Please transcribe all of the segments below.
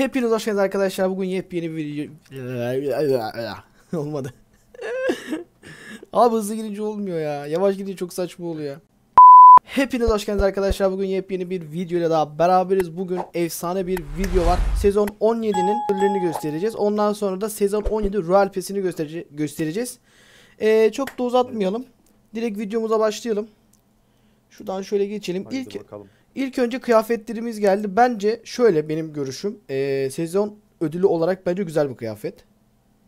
Hepiniz hoş geldiniz arkadaşlar. Bugün yepyeni bir video... Olmadı. Abi hızlı girince olmuyor ya. Yavaş gidince çok saçma oluyor. Hepiniz hoş geldiniz arkadaşlar. Bugün yepyeni bir video ile daha beraberiz. Bugün efsane bir video var. Sezon 17'nin ödüllerini göstereceğiz. Ondan sonra da sezon 17 Royal Pass'ini gösterece göstereceğiz. Ee, çok da uzatmayalım. Direkt videomuza başlayalım. Şuradan şöyle geçelim. Haydi İlk bakalım. İlk önce kıyafetlerimiz geldi. Bence şöyle benim görüşüm. E, sezon ödülü olarak bence güzel bir kıyafet.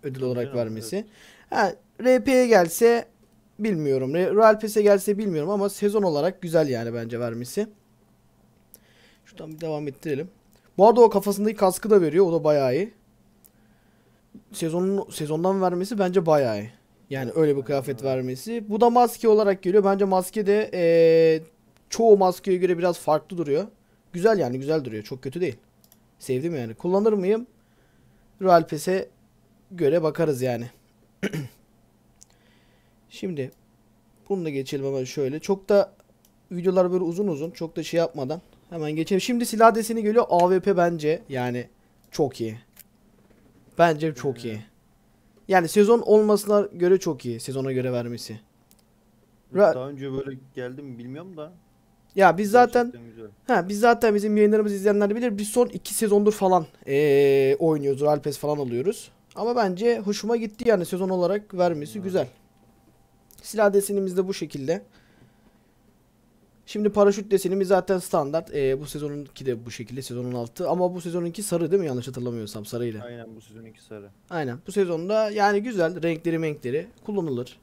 Ödül olarak canım, vermesi. Evet. RP'ye gelse bilmiyorum. Royal Pass'e gelse bilmiyorum ama sezon olarak güzel yani bence vermesi. Şuradan bir devam ettirelim. Bu arada o kafasındaki kaskı da veriyor. O da bayağı iyi. Sezonun sezondan vermesi bence bayağı iyi. Yani öyle bir kıyafet vermesi. Bu da maske olarak geliyor. Bence maske de ee, çoğu maskeye göre biraz farklı duruyor. Güzel yani güzel duruyor. Çok kötü değil. Sevdim yani. Kullanır mıyım? Royal Pass'e göre bakarız yani. Şimdi bunu da geçelim ama şöyle. Çok da videolar böyle uzun uzun. Çok da şey yapmadan hemen geçelim. Şimdi silah deseni geliyor. AWP bence yani çok iyi. Bence çok iyi. Yani sezon olmasına göre çok iyi. Sezona göre vermesi. Daha önce böyle geldim bilmiyorum da. Ya biz zaten ha biz zaten bizim yayınlarımızı izleyenler bilir. Biz son iki sezondur falan ee, oynuyoruz. Alpes falan alıyoruz. Ama bence hoşuma gitti yani sezon olarak vermesi evet. güzel. Silah desenimiz de bu şekilde. Şimdi paraşüt desenimiz zaten standart. Ee, bu sezonunki de bu şekilde sezonun altı. Ama bu sezonunki sarı değil mi? Yanlış hatırlamıyorsam sarıyla. Aynen bu sezonunki sarı. Aynen bu sezonda yani güzel renkleri renkleri kullanılır.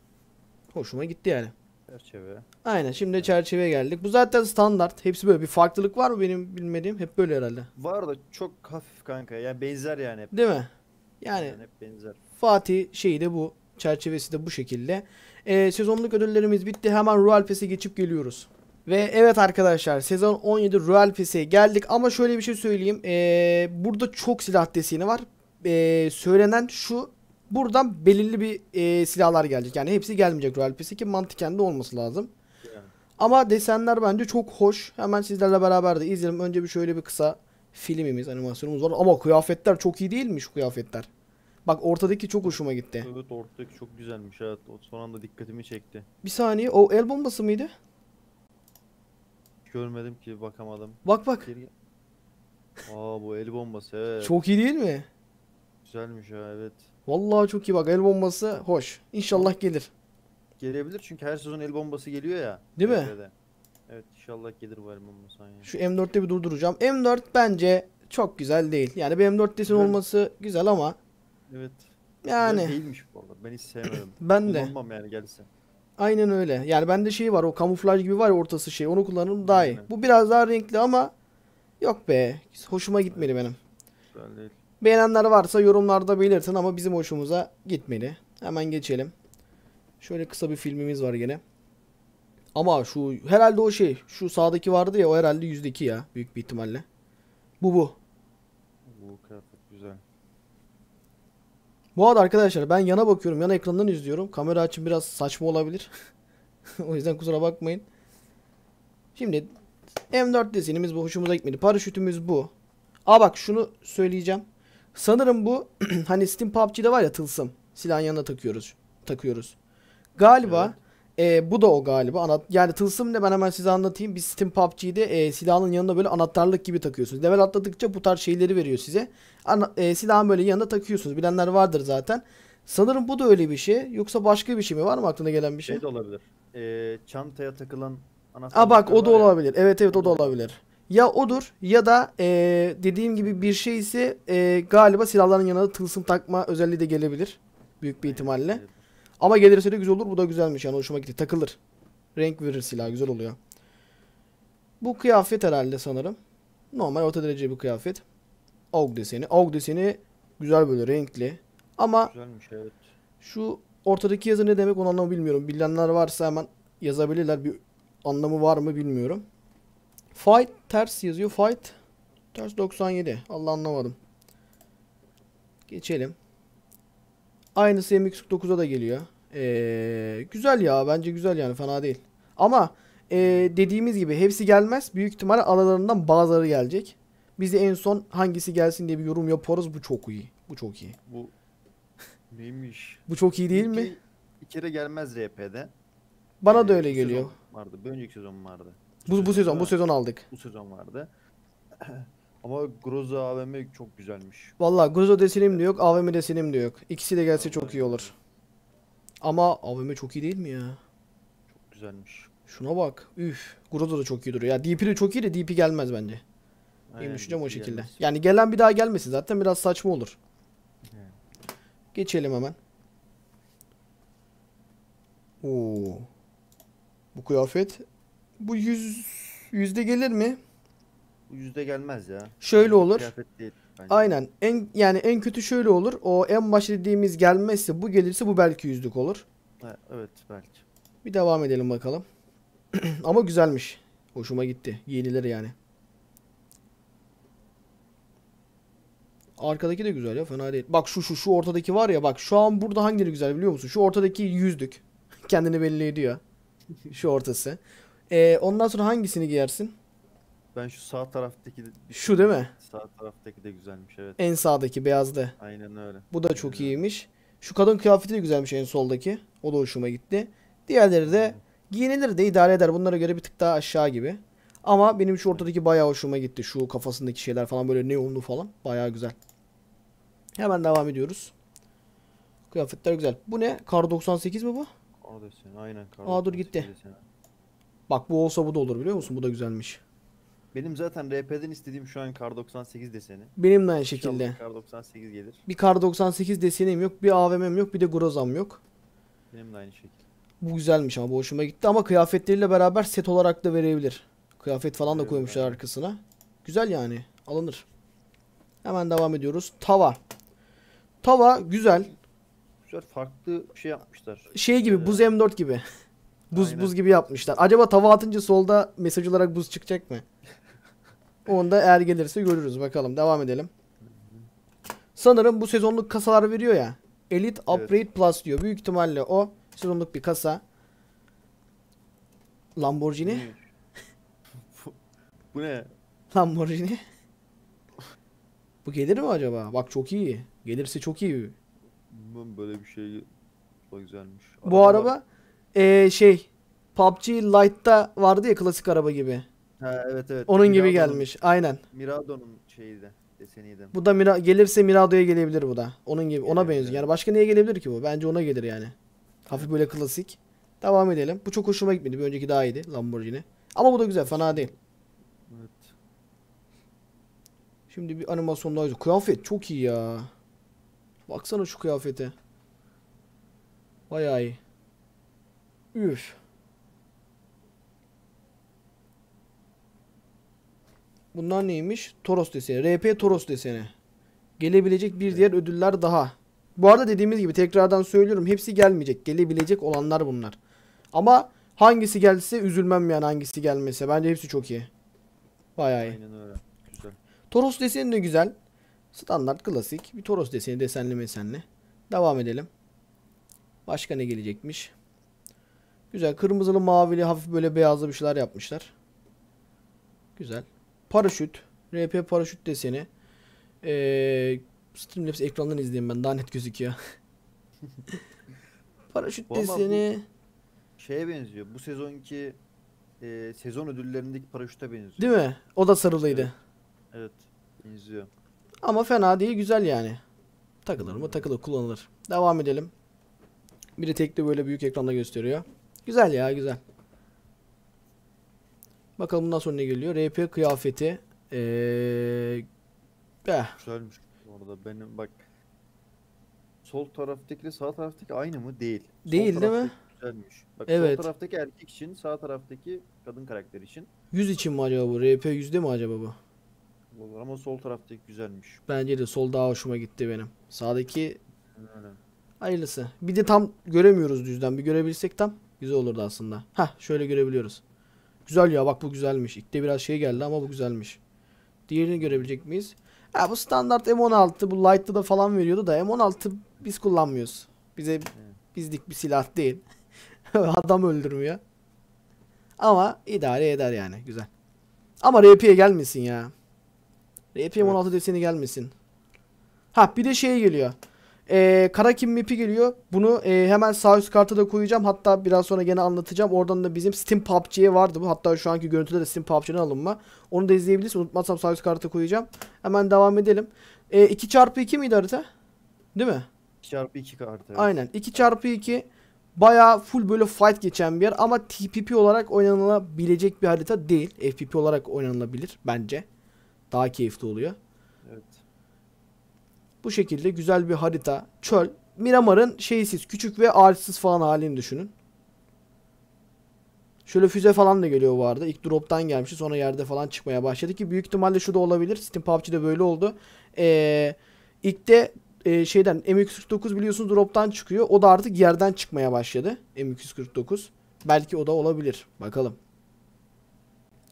Hoşuma gitti yani. Çerçeve. Aynen şimdi evet. çerçeveye geldik. Bu zaten standart. Hepsi böyle. Bir farklılık var mı benim bilmediğim? Hep böyle herhalde. Var da çok hafif kanka. Yani benzer yani hep. Değil mi? Yani, yani hep benzer. Fatih şeyi de bu. Çerçevesi de bu şekilde. Ee, sezonluk ödüllerimiz bitti. Hemen Royal Pass'e geçip geliyoruz. Ve evet arkadaşlar sezon 17 Royal Pass'e geldik ama şöyle bir şey söyleyeyim. Ee, burada çok silah deseni var. Ee, söylenen şu Buradan belirli bir e, silahlar gelecek. Yani hepsi gelmeyecek Royal Pass'e ki mantıken de olması lazım. Yeah. Ama desenler bence çok hoş. Hemen sizlerle beraber de izleyelim. Önce bir şöyle bir kısa filmimiz, animasyonumuz var. Ama kıyafetler çok iyi değilmiş kıyafetler. Bak ortadaki çok hoşuma gitti. Evet ortadaki çok güzelmiş evet. O son anda dikkatimi çekti. Bir saniye o el bombası mıydı? Görmedim ki bakamadım. Bak bak. Geri... Aa bu el bombası evet. Çok iyi değil mi? Güzelmiş ha evet. Vallahi çok iyi bak el bombası hoş. İnşallah gelir. Gelebilir çünkü her sezon el bombası geliyor ya. Değil mi? De. Evet inşallah gelir bu el bombası. Yani. Şu M4'te bir durduracağım. M4 bence çok güzel değil. Yani bir M4 desin evet. olması güzel ama. Evet. Yani. Güzel değilmiş bu arada. Ben hiç sevmedim. ben de. Kullanmam yani gelse. Aynen öyle. Yani bende şey var o kamuflaj gibi var ya ortası şey. Onu kullanırım daha iyi. Aynen. Bu biraz daha renkli ama yok be. Hoşuma gitmedi evet. benim. Güzel değil. Beğenenler varsa yorumlarda belirtin ama bizim hoşumuza gitmeli. Hemen geçelim. Şöyle kısa bir filmimiz var gene. Ama şu herhalde o şey şu sağdaki vardı ya o herhalde %2 ya büyük bir ihtimalle. Bu bu. Bu kıyafet güzel. Bu arada arkadaşlar ben yana bakıyorum yana ekrandan izliyorum. Kamera açım biraz saçma olabilir. o yüzden kusura bakmayın. Şimdi M4 desenimiz bu hoşumuza gitmedi. Paraşütümüz bu. Aa bak şunu söyleyeceğim. Sanırım bu hani Steam PUBG'de var ya tılsım. Silahın yanına takıyoruz. Takıyoruz. Galiba evet. e, bu da o galiba. Anat yani tılsım ne ben hemen size anlatayım. Biz Steam PUBG'de e, silahın yanına böyle anahtarlık gibi takıyorsunuz. Level atladıkça bu tarz şeyleri veriyor size. Ana, e, silahın böyle yanına takıyorsunuz. Bilenler vardır zaten. Sanırım bu da öyle bir şey. Yoksa başka bir şey mi? Var mı aklına gelen bir şey? Şey de olabilir. E, çantaya takılan anahtar. Aa bak o da olabilir. Ya. Evet evet o da olabilir. Ya odur ya da e, dediğim gibi bir şey ise e, galiba silahların yanına tılsım takma özelliği de gelebilir. Büyük bir ihtimalle. Ama gelirse de güzel olur. Bu da güzelmiş yani hoşuma gitti. Takılır. Renk verir silah güzel oluyor. Bu kıyafet herhalde sanırım. Normal orta derece bir kıyafet. Aug deseni. Aug deseni güzel böyle renkli. Ama Güzelmiş, evet. şu ortadaki yazı ne demek onu anlamı bilmiyorum. Bilenler varsa hemen yazabilirler. Bir anlamı var mı bilmiyorum. Fight ters yazıyor. Fight ters 97. Allah anlamadım. Geçelim. Aynısı MX-9'a da geliyor. Ee, güzel ya. Bence güzel yani. Fena değil. Ama e, dediğimiz gibi hepsi gelmez. Büyük ihtimalle aralarından bazıları gelecek. Biz de en son hangisi gelsin diye bir yorum yaparız. Bu çok iyi. Bu çok iyi. Bu neymiş? Bu çok iyi değil İki, mi? Bir kere gelmez RP'de. Bana ee, da öyle geliyor. Vardı. Bir önceki sezon vardı. Bu, bu sezon bu sezon aldık. Bu sezon vardı. Ama Groza AVM çok güzelmiş. Valla Groza desinim evet. de yok, AVM desinim de yok. İkisi de gelse çok iyi olur. Ama AVM çok iyi değil mi ya? Çok güzelmiş. Şuna bak. Üf. Groza da çok iyi duruyor. Ya DP de çok iyi de DP gelmez bence. Aynen, Benim düşüncem o şekilde. Gelmez. Yani gelen bir daha gelmesin. Zaten biraz saçma olur. Aynen. Geçelim hemen. Oo. Bu kıyafet bu yüz, yüzde gelir mi? Yüzde gelmez ya. Şöyle olur. Aynen. En yani en kötü şöyle olur. O en başta dediğimiz gelmezse bu gelirse bu belki yüzlük olur. evet belki. Bir devam edelim bakalım. Ama güzelmiş. Hoşuma gitti. Yenilir yani. Arkadaki de güzel ya fena değil. Bak şu şu şu ortadaki var ya bak şu an burada hangileri güzel biliyor musun? Şu ortadaki yüzdük. Kendini belli ediyor. şu ortası. Ee, ondan sonra hangisini giyersin? Ben şu sağ taraftaki de, Şu değil mi? Sağ taraftaki de güzelmiş evet. En sağdaki beyazda. Aynen öyle. Bu da çok Aynen. iyiymiş. Şu kadın kıyafeti de güzelmiş en soldaki. O da hoşuma gitti. Diğerleri de giyinilir de idare eder. Bunlara göre bir tık daha aşağı gibi. Ama benim şu ortadaki bayağı hoşuma gitti. Şu kafasındaki şeyler falan böyle neonlu falan. Bayağı güzel. Hemen devam ediyoruz. Kıyafetler güzel. Bu ne? Kar 98 mi bu? Kar 98 aynen. Kar Aa dur gitti. Desene. Bak bu olsa bu da olur biliyor musun? Bu da güzelmiş. Benim zaten RP'den istediğim şu an Kar 98 deseni. Benim de aynı şekilde. Kar 98 gelir. Bir Kar 98 desenim yok, bir AVM'm yok, bir de Groza'm yok. Benim de aynı şekilde. Bu güzelmiş ama bu hoşuma gitti ama kıyafetleriyle beraber set olarak da verebilir. Kıyafet falan da koymuşlar evet. arkasına. Güzel yani. Alınır. Hemen devam ediyoruz. Tava. Tava güzel. Güzel farklı şey yapmışlar. Şey gibi, ee, buz M4 gibi. Buz Aynen. buz gibi yapmışlar. Acaba tava atınca solda mesaj olarak buz çıkacak mı? Onda eğer gelirse görürüz bakalım. Devam edelim. Sanırım bu sezonluk kasalar veriyor ya. Elite evet. Upgrade Plus diyor. Büyük ihtimalle o sezonluk bir kasa. Lamborghini. bu, ne? Lamborghini. bu gelir mi acaba? Bak çok iyi. Gelirse çok iyi. Bilmem böyle bir şey güzelmiş. Araba bu araba var ee, şey PUBG Lite'da vardı ya klasik araba gibi. Ha, evet evet. Onun gibi gelmiş. Aynen. Mirado'nun şeyiydi. Deseniydi. Bu da Mira gelirse Mirado'ya gelebilir bu da. Onun gibi ona evet, benziyor. Evet. Yani başka niye gelebilir ki bu? Bence ona gelir yani. Hafif böyle klasik. Devam edelim. Bu çok hoşuma gitmedi. Bir önceki daha iyiydi Lamborghini. Ama bu da güzel. Fena değil. Evet. Şimdi bir animasyon daha güzel. Kıyafet çok iyi ya. Baksana şu kıyafete. Bayağı iyi büyür. Bunlar neymiş? Toros deseni. RP Toros deseni. Gelebilecek bir diğer ödüller daha. Bu arada dediğimiz gibi tekrardan söylüyorum. Hepsi gelmeyecek. Gelebilecek olanlar bunlar. Ama hangisi gelse üzülmem yani hangisi gelmese. Bence hepsi çok iyi. Bayağı iyi. Aynen öyle. Güzel. Toros deseni de güzel. Standart klasik. Bir Toros deseni desenli mesenli. Devam edelim. Başka ne gelecekmiş? Güzel. Kırmızılı, mavili, hafif böyle beyazlı bir şeyler yapmışlar. Güzel. Paraşüt. RP paraşüt deseni. Ee, Streamlabs ekrandan izleyeyim ben. Daha net gözüküyor. paraşüt Vallahi deseni. Şeye benziyor. Bu sezonki e, sezon ödüllerindeki paraşüte benziyor. Değil mi? O da sarılıydı. Evet. evet benziyor. Ama fena değil. Güzel yani. Takılır mı? Takılır. Kullanılır. Devam edelim. Bir de tekli böyle büyük ekranda gösteriyor. Güzel ya güzel. Bakalım bundan sonra ne geliyor. RP kıyafeti. Ee, eh. Güzelmiş orada benim bak. Sol taraftakiyle sağ taraftaki aynı mı? Değil. Değil sol değil mi? Güzelmiş. Bak evet. sol taraftaki erkek için sağ taraftaki kadın karakter için. Yüz için mi acaba bu? RP yüzde mi acaba bu? Olur ama sol taraftaki güzelmiş. Bence de sol daha hoşuma gitti benim. Sağdaki Aynen. hayırlısı. Bir de tam göremiyoruz düzden. Bir görebilsek tam. Güzel olurdu aslında. Ha şöyle görebiliyoruz. Güzel ya bak bu güzelmiş. İlk de biraz şey geldi ama bu güzelmiş. Diğerini görebilecek miyiz? Ha bu standart M16 bu Light'ta da falan veriyordu da M16 biz kullanmıyoruz. Bize bizlik bir silah değil. Adam öldürmüyor. Ama idare eder yani. Güzel. Ama RP'ye gelmesin ya. RP evet. 16 deseni gelmesin. Ha bir de şey geliyor. E, ee, Karakin map'i geliyor. Bunu e, hemen sağ üst karta da koyacağım. Hatta biraz sonra gene anlatacağım. Oradan da bizim Steam PUBG'ye vardı bu. Hatta şu anki görüntüde de Steam PUBG'nin alınma. Onu da izleyebilirsin. Unutmazsam sağ üst karta koyacağım. Hemen devam edelim. E, ee, 2x2 miydi harita? Değil mi? 2x2 kartı. Evet. Aynen. 2x2 baya full böyle fight geçen bir yer ama TPP olarak oynanılabilecek bir harita değil. FPP olarak oynanılabilir bence. Daha keyifli oluyor. Bu şekilde güzel bir harita. Çöl. Miramar'ın şeysiz, küçük ve ağaçsız falan halini düşünün. Şöyle füze falan da geliyor bu arada. İlk drop'tan gelmişti. Sonra yerde falan çıkmaya başladı ki büyük ihtimalle şu da olabilir. Steam PUBG'de böyle oldu. Ee, ilk de e, şeyden M249 biliyorsunuz drop'tan çıkıyor. O da artık yerden çıkmaya başladı. M249. Belki o da olabilir. Bakalım.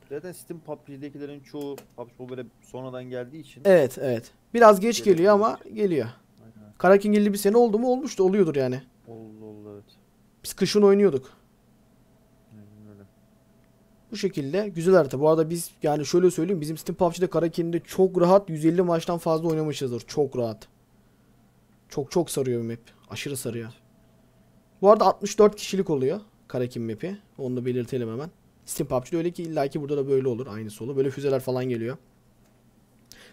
Zaten Steam PUBG'dekilerin çoğu PUBG böyle sonradan geldiği için. Evet, evet. Biraz geç geliyor, ama geliyor. Karakin 51 bir sene oldu mu olmuştu. Oluyordur yani. Oldu oldu evet. Biz kışın oynuyorduk. Bu şekilde güzel harita. Bu arada biz yani şöyle söyleyeyim. Bizim Steam PUBG'de Karakin'de çok rahat 150 maçtan fazla oynamışızdır. Çok rahat. Çok çok sarıyor map. Aşırı sarıyor. Bu arada 64 kişilik oluyor Karakin map'i. Onu da belirtelim hemen. Steam PUBG'de öyle ki illaki burada da böyle olur. Aynısı olur. Böyle füzeler falan geliyor.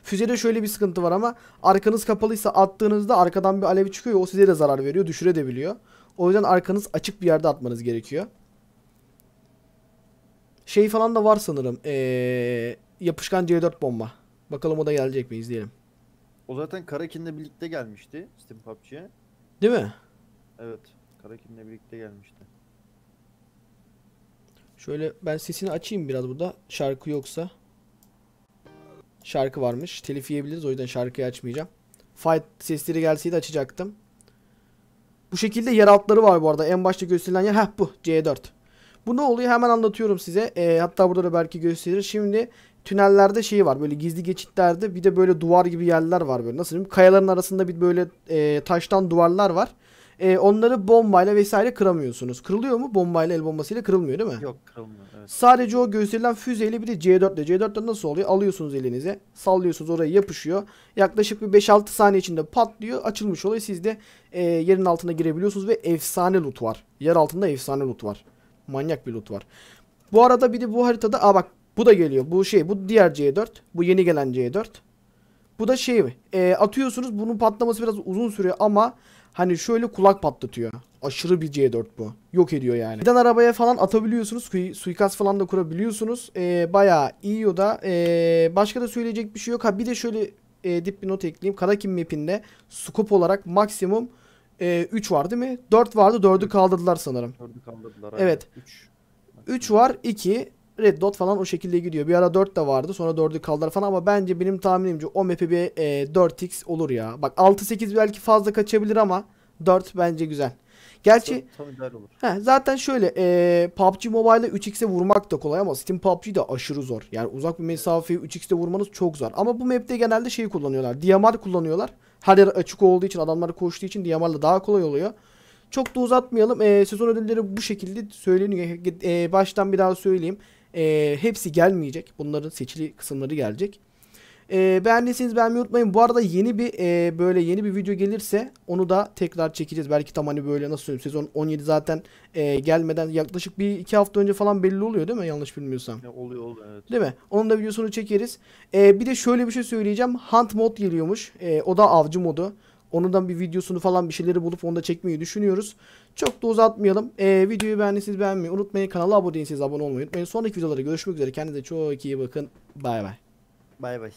Füzede şöyle bir sıkıntı var ama arkanız kapalıysa attığınızda arkadan bir alev çıkıyor. O size de zarar veriyor. Düşürebiliyor. O yüzden arkanız açık bir yerde atmanız gerekiyor. Şey falan da var sanırım. Ee, yapışkan C4 bomba. Bakalım o da gelecek mi izleyelim. O zaten Karakin'le birlikte gelmişti Steam PUBG'ye. Değil mi? Evet. Karakin'le birlikte gelmişti. Şöyle ben sesini açayım biraz burada şarkı yoksa şarkı varmış. Telif yiyebiliriz o yüzden şarkıyı açmayacağım. Fight sesleri gelseydi açacaktım. Bu şekilde yer altları var bu arada. En başta gösterilen yer heh bu C4. Bu ne oluyor hemen anlatıyorum size. E, hatta burada da belki gösterir. Şimdi tünellerde şey var böyle gizli geçitlerde bir de böyle duvar gibi yerler var böyle. Nasıl diyeyim? Kayaların arasında bir böyle e, taştan duvarlar var e, onları bombayla vesaire kıramıyorsunuz. Kırılıyor mu? Bombayla el bombasıyla kırılmıyor değil mi? Yok kırılmıyor. Evet. Sadece o gösterilen füzeyle bir de C4 ile. C4 ile nasıl oluyor? Alıyorsunuz elinize. Sallıyorsunuz oraya yapışıyor. Yaklaşık bir 5-6 saniye içinde patlıyor. Açılmış oluyor. Siz de e, yerin altına girebiliyorsunuz ve efsane loot var. Yer altında efsane loot var. Manyak bir loot var. Bu arada bir de bu haritada aa bak bu da geliyor. Bu şey bu diğer C4. Bu yeni gelen C4. Bu da şey mi? E, atıyorsunuz bunun patlaması biraz uzun sürüyor ama Hani şöyle kulak patlatıyor. Aşırı bir C4 bu. Yok ediyor yani. Neden arabaya falan atabiliyorsunuz. Suikast falan da kurabiliyorsunuz. Ee, bayağı iyi o da. Ee, başka da söyleyecek bir şey yok. Ha bir de şöyle e, dip bir not ekleyeyim. Karakim mapinde scope olarak maksimum e, 3 var değil mi? 4 vardı 4'ü kaldırdılar sanırım. 4'ü kaldırdılar. Evet. 3. 3 var 2. Red Dot falan o şekilde gidiyor. Bir ara 4 de vardı. Sonra 4'ü kaldılar falan ama bence benim tahminimce o map'e bir e, 4x olur ya. Bak 6-8 belki fazla kaçabilir ama 4 bence güzel. Gerçi he, zaten şöyle e, PUBG Mobile'da 3x'e vurmak da kolay ama Steam PUBG'de aşırı zor. Yani uzak bir mesafeyi 3x'te vurmanız çok zor. Ama bu map'te genelde şey kullanıyorlar. DMR kullanıyorlar. Her yer açık olduğu için adamlar koştuğu için DMR'la daha kolay oluyor. Çok da uzatmayalım. E, sezon ödülleri bu şekilde söyleniyor. E, baştan bir daha söyleyeyim. E, hepsi gelmeyecek. Bunların seçili kısımları gelecek. E, beğendiyseniz beğenmeyi unutmayın. Bu arada yeni bir e, böyle yeni bir video gelirse onu da tekrar çekeceğiz. Belki tam hani böyle nasıl söyleyeyim sezon 17 zaten e, gelmeden yaklaşık bir iki hafta önce falan belli oluyor değil mi? Yanlış bilmiyorsam. Ya, oluyor oluyor evet. Değil mi? Onun da videosunu çekeriz. E, bir de şöyle bir şey söyleyeceğim. Hunt mod geliyormuş. E, o da avcı modu. Onundan bir videosunu falan bir şeyleri bulup onu da çekmeyi düşünüyoruz. Çok da uzatmayalım. Ee, videoyu beğendiyseniz beğenmeyi unutmayın. Kanala abone değilseniz abone olmayı unutmayın. Sonraki videolarda görüşmek üzere. Kendinize çok iyi bakın. Bay bay. Bay bay.